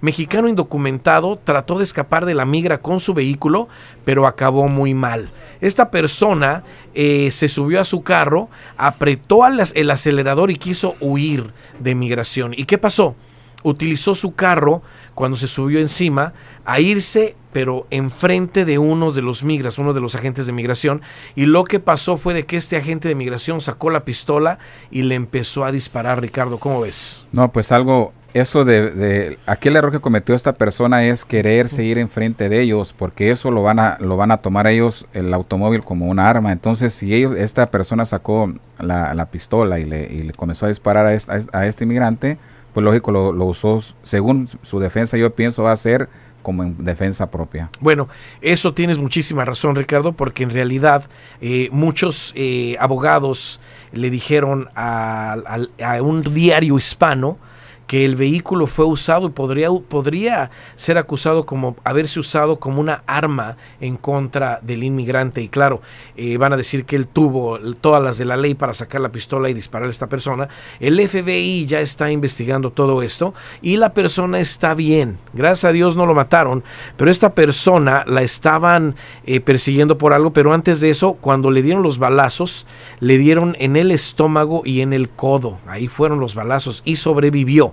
mexicano indocumentado trató de escapar de la migra con su vehículo, pero acabó muy mal. Esta persona eh, se subió a su carro, apretó el acelerador y quiso huir de migración. ¿Y qué pasó? Utilizó su carro cuando se subió encima a irse, pero enfrente de uno de los migras, uno de los agentes de migración. Y lo que pasó fue de que este agente de migración sacó la pistola y le empezó a disparar, Ricardo. ¿Cómo ves? No, pues algo eso de, aquel error que cometió esta persona es querer seguir enfrente de ellos porque eso lo van a lo van a tomar ellos el automóvil como una arma entonces si ellos esta persona sacó la, pistola y le, comenzó a disparar a, este, inmigrante pues lógico lo, usó según su defensa yo pienso va a ser como en defensa propia. Bueno, eso tienes muchísima razón Ricardo, porque en realidad eh, muchos eh, abogados le dijeron a, a un diario hispano, que el vehículo fue usado y podría, podría ser acusado como haberse usado como una arma en contra del inmigrante. Y claro, eh, van a decir que él tuvo todas las de la ley para sacar la pistola y disparar a esta persona. El FBI ya está investigando todo esto y la persona está bien. Gracias a Dios no lo mataron, pero esta persona la estaban eh, persiguiendo por algo, pero antes de eso, cuando le dieron los balazos, le dieron en el estómago y en el codo. Ahí fueron los balazos y sobrevivió.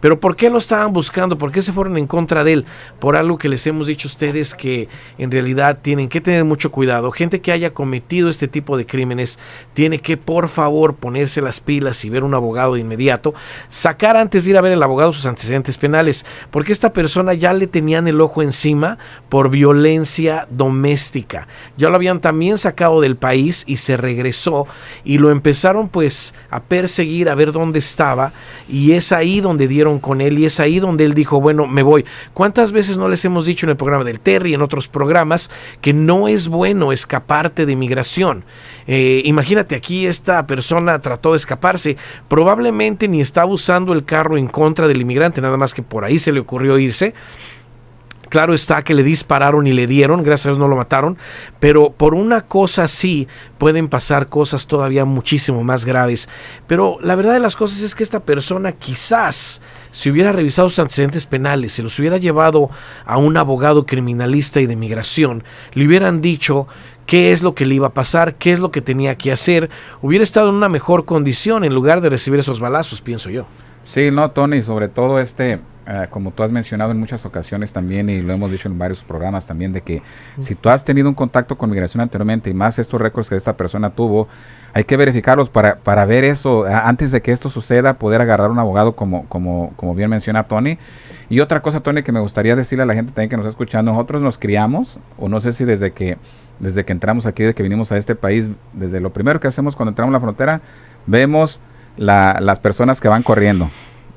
Pero ¿por qué lo estaban buscando? ¿Por qué se fueron en contra de él? Por algo que les hemos dicho a ustedes que en realidad tienen que tener mucho cuidado. Gente que haya cometido este tipo de crímenes tiene que por favor ponerse las pilas y ver un abogado de inmediato. Sacar antes de ir a ver el abogado sus antecedentes penales. Porque esta persona ya le tenían el ojo encima por violencia doméstica. Ya lo habían también sacado del país y se regresó y lo empezaron pues a perseguir, a ver dónde estaba. Y es ahí donde dieron con él y es ahí donde él dijo, bueno, me voy. ¿Cuántas veces no les hemos dicho en el programa del Terry, y en otros programas, que no es bueno escaparte de inmigración, eh, imagínate aquí esta persona trató de escaparse, probablemente ni estaba usando el carro en contra del inmigrante, nada más que por ahí se le ocurrió irse. Claro está que le dispararon y le dieron, gracias a Dios no lo mataron, pero por una cosa sí pueden pasar cosas todavía muchísimo más graves. Pero la verdad de las cosas es que esta persona quizás si hubiera revisado sus antecedentes penales, si los hubiera llevado a un abogado criminalista y de migración, le hubieran dicho qué es lo que le iba a pasar, qué es lo que tenía que hacer, hubiera estado en una mejor condición en lugar de recibir esos balazos, pienso yo. Sí, no, Tony, sobre todo este eh, como tú has mencionado en muchas ocasiones también y lo hemos dicho en varios programas también, de que si tú has tenido un contacto con migración anteriormente y más estos récords que esta persona tuvo, hay que verificarlos para, ver eso, antes de que esto suceda, poder agarrar un abogado como, como, como bien menciona Tony. Y otra cosa, Tony, que me gustaría decirle a la gente también que nos está escuchando, nosotros nos criamos, o no sé si desde que, desde que entramos aquí, desde que vinimos a este país, desde lo primero que hacemos cuando entramos a la frontera, vemos las personas que van corriendo.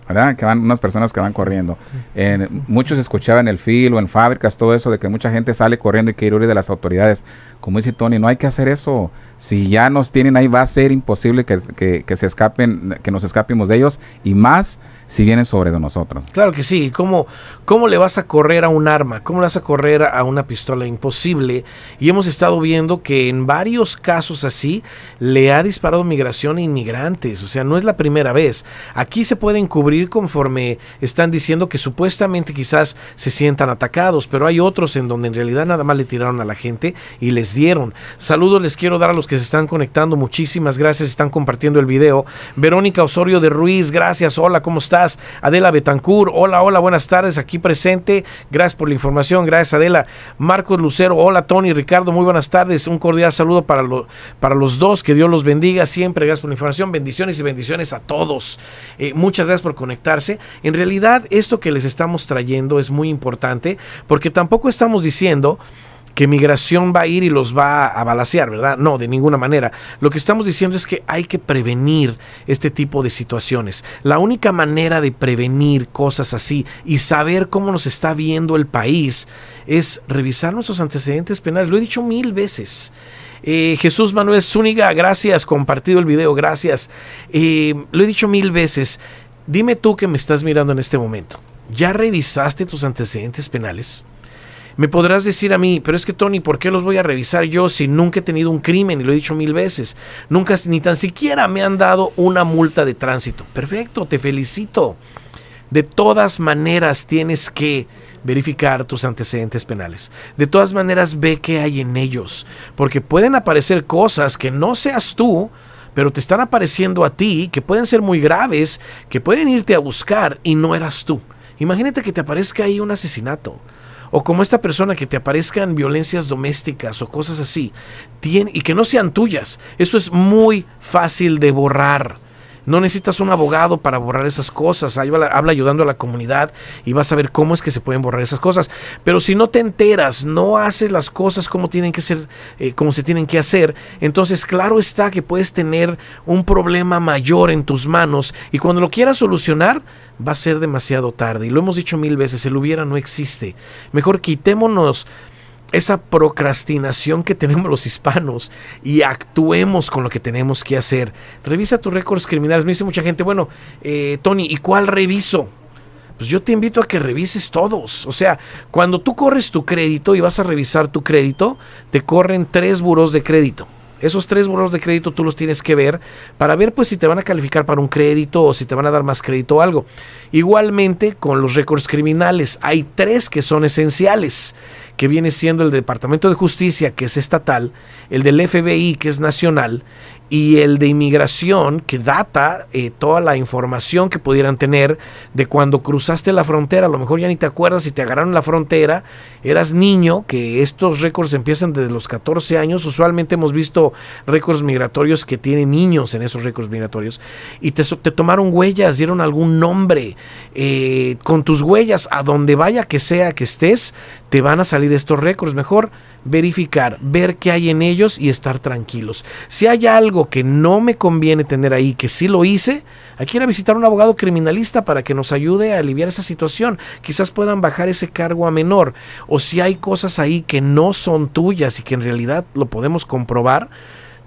¿verdad? Que van unas personas que van corriendo. En, muchos escuchaban en el filo, en fábricas, todo eso de que mucha gente sale corriendo y quiere huir de las autoridades. Como dice Tony, no hay que hacer eso. Si ya nos tienen ahí, va a ser imposible que, que se escapen, que nos escapemos de ellos y más si viene sobre de nosotros. Claro que sí. ¿Cómo, ¿Cómo le vas a correr a un arma? ¿Cómo le vas a correr a una pistola? Imposible. Y hemos estado viendo que en varios casos así le ha disparado migración e inmigrantes. O sea, no es la primera vez. Aquí se pueden cubrir conforme están diciendo que supuestamente quizás se sientan atacados, pero hay otros en donde en realidad nada más le tiraron a la gente y les dieron. Saludos les quiero dar a los que se están conectando. Muchísimas gracias. Están compartiendo el video. Verónica Osorio de Ruiz, gracias. Hola, ¿cómo estás? Adela Betancur, hola, hola, buenas tardes, aquí presente, gracias por la información, gracias Adela, Marcos Lucero, hola Tony, Ricardo, muy buenas tardes, un cordial saludo para, los para los dos, que Dios los bendiga siempre, gracias por la información, bendiciones y bendiciones a todos, eh, muchas gracias por conectarse, en realidad esto que les estamos trayendo es muy importante, porque tampoco estamos diciendo que migración va a ir y los va a balasear, ¿verdad? No, de ninguna manera. Lo que estamos diciendo es que hay que prevenir este tipo de situaciones. La única manera de prevenir cosas así y saber cómo nos está viendo el país es revisar nuestros antecedentes penales. Lo he dicho mil veces. Eh, Jesús Manuel Zúñiga, gracias, compartido el video, gracias. Eh, lo he dicho mil veces. Dime tú que me estás mirando en este momento. ¿Ya revisaste tus antecedentes penales? Me podrás decir a mí, pero es que Tony, ¿por qué los voy a revisar yo si nunca he tenido un crimen? Y lo he dicho mil veces. Nunca, ni tan siquiera me han dado una multa de tránsito. Perfecto, te felicito. De todas maneras tienes que verificar tus antecedentes penales. De todas maneras ve qué hay en ellos, porque pueden aparecer cosas que no seas tú, pero te están apareciendo a ti, que pueden ser muy graves, que pueden irte a buscar y no eras tú. Imagínate que te aparezca ahí un asesinato o como esta persona que te aparezcan violencias domésticas o cosas así, y que no sean tuyas, eso es muy fácil de borrar. No necesitas un abogado para borrar esas cosas. Ahí habla ayudando a la comunidad y vas a ver cómo es que se pueden borrar esas cosas. Pero si no te enteras, no haces las cosas como tienen que ser, eh, como se tienen que hacer, entonces claro está que puedes tener un problema mayor en tus manos y cuando lo quieras solucionar va a ser demasiado tarde. Y lo hemos dicho mil veces, el hubiera no existe. Mejor quitémonos esa procrastinación que tenemos los hispanos y actuemos con lo que tenemos que hacer. Revisa tus récords criminales. Me dice mucha gente, bueno, eh, Tony, ¿y cuál reviso? Pues yo te invito a que revises todos. O sea, cuando tú corres tu crédito y vas a revisar tu crédito, te corren tres buros de crédito. Esos tres buros de crédito tú los tienes que ver para ver pues si te van a calificar para un crédito o si te van a dar más crédito o algo. Igualmente con los récords criminales, hay tres que son esenciales que viene siendo el Departamento de Justicia, que es estatal, el del FBI, que es nacional, y el de inmigración que data eh, toda la información que pudieran tener de cuando cruzaste la frontera. A lo mejor ya ni te acuerdas si te agarraron la frontera, eras niño, que estos récords empiezan desde los 14 años. Usualmente hemos visto récords migratorios que tienen niños en esos récords migratorios. Y te, te tomaron huellas, dieron algún nombre. Eh, con tus huellas, a donde vaya que sea que estés, te van a salir estos récords. Mejor verificar, ver qué hay en ellos y estar tranquilos. Si hay algo que no me conviene tener ahí, que sí lo hice, aquí ir a visitar a un abogado criminalista para que nos ayude a aliviar esa situación. Quizás puedan bajar ese cargo a menor. O si hay cosas ahí que no son tuyas y que en realidad lo podemos comprobar,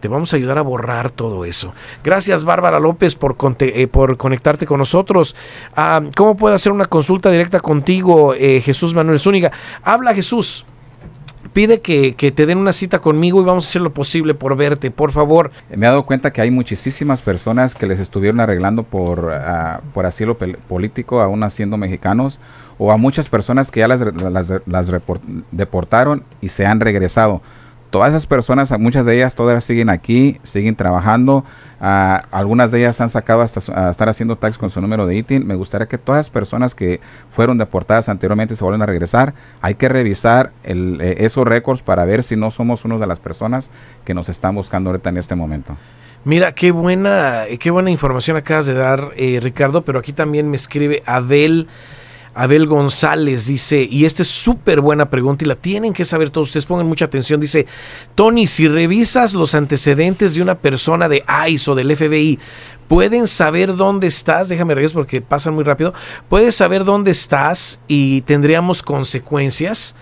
te vamos a ayudar a borrar todo eso. Gracias Bárbara López por, eh, por conectarte con nosotros. Ah, ¿Cómo puedo hacer una consulta directa contigo, eh, Jesús Manuel Zúñiga? Habla Jesús pide que, te den una cita conmigo y vamos a hacer lo posible por verte, por favor. Me he dado cuenta que hay muchísimas personas que les estuvieron arreglando por, ah, por asilo político, aún siendo mexicanos, o a muchas personas que ya las, las, las deportaron y se han regresado todas esas personas, muchas de ellas todas siguen aquí, siguen trabajando. Ah, algunas de ellas han sacado hasta estar haciendo tax con su número de ITIN. Me gustaría que todas las personas que fueron deportadas anteriormente se vuelvan a regresar. Hay que revisar eh, esos récords para ver si no somos una de las personas que nos están buscando ahorita en este momento. Mira, qué buena, qué buena información acabas de dar, eh, Ricardo, pero aquí también me escribe Abel. Abel González dice, y esta es súper buena pregunta y la tienen que saber todos ustedes, pongan mucha atención, dice, Tony, si revisas los antecedentes de una persona de ICE o del FBI, pueden saber dónde estás, déjame regresar porque pasa muy rápido, puedes saber dónde estás y tendríamos consecuencias.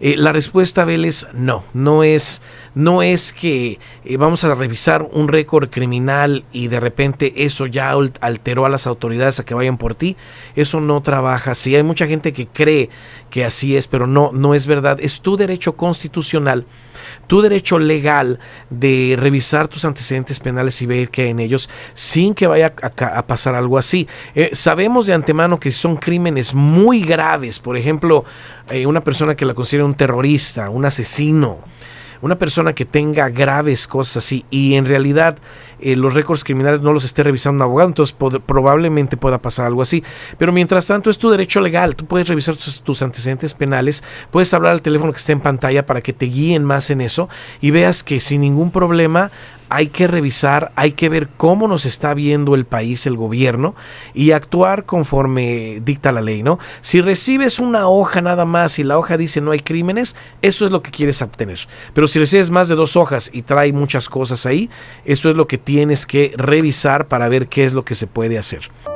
Eh, la respuesta, Vélez, es no, no es, no es que eh, vamos a revisar un récord criminal y de repente eso ya alteró a las autoridades a que vayan por ti. Eso no trabaja así. Hay mucha gente que cree que así es, pero no, no es verdad. Es tu derecho constitucional, tu derecho legal de revisar tus antecedentes penales y ver qué hay en ellos sin que vaya a, pasar algo así. Eh, sabemos de antemano que son crímenes muy graves. Por ejemplo, una persona que la considera un terrorista, un asesino, una persona que tenga graves cosas así y en realidad eh, los récords criminales no los esté revisando un abogado, entonces probablemente pueda pasar algo así. Pero mientras tanto es tu derecho legal, tú puedes revisar tus, tus, antecedentes penales, puedes hablar al teléfono que está en pantalla para que te guíen más en eso y veas que sin ningún problema hay que revisar, hay que ver cómo nos está viendo el país, el gobierno, y actuar conforme dicta la ley, ¿no? Si recibes una hoja nada más y la hoja dice no hay crímenes, eso es lo que quieres obtener. Pero si recibes más de dos hojas y trae muchas cosas ahí, eso es lo que tienes que revisar para ver qué es lo que se puede hacer.